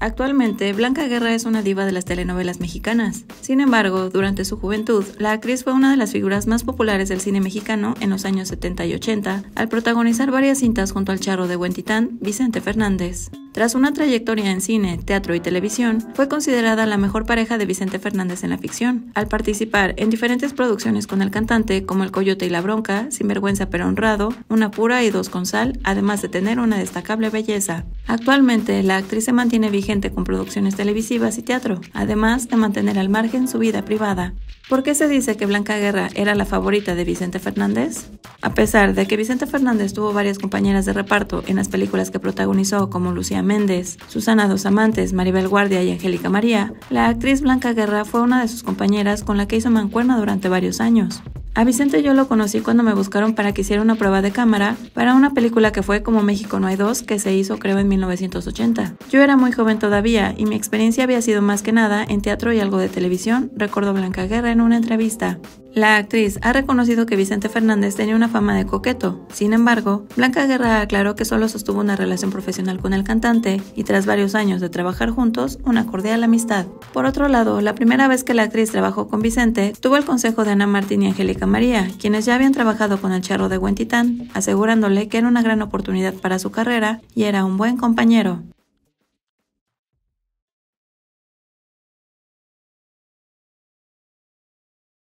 Actualmente, Blanca Guerra es una diva de las telenovelas mexicanas. Sin embargo, durante su juventud, la actriz fue una de las figuras más populares del cine mexicano en los años 70 y 80, al protagonizar varias cintas junto al charro de Titán, Vicente Fernández. Tras una trayectoria en cine, teatro y televisión, fue considerada la mejor pareja de Vicente Fernández en la ficción, al participar en diferentes producciones con el cantante como El Coyote y la Bronca, Sinvergüenza pero Honrado, Una Pura y Dos con Sal, además de tener una destacable belleza. Actualmente, la actriz se mantiene vigente con producciones televisivas y teatro, además de mantener al margen su vida privada. ¿Por qué se dice que Blanca Guerra era la favorita de Vicente Fernández? A pesar de que Vicente Fernández tuvo varias compañeras de reparto en las películas que protagonizó como Lucía Méndez, Susana Dos Amantes, Maribel Guardia y Angélica María, la actriz Blanca Guerra fue una de sus compañeras con la que hizo mancuerna durante varios años. A Vicente yo lo conocí cuando me buscaron para que hiciera una prueba de cámara para una película que fue Como México No hay dos, que se hizo creo en 1980. Yo era muy joven todavía y mi experiencia había sido más que nada en teatro y algo de televisión, recordó Blanca Guerra en una entrevista. La actriz ha reconocido que Vicente Fernández tenía una fama de coqueto. Sin embargo, Blanca Guerra aclaró que solo sostuvo una relación profesional con el cantante y tras varios años de trabajar juntos, una cordial amistad. Por otro lado, la primera vez que la actriz trabajó con Vicente, tuvo el consejo de Ana Martín y Angélica María, quienes ya habían trabajado con el charro de Huentitán, asegurándole que era una gran oportunidad para su carrera y era un buen compañero.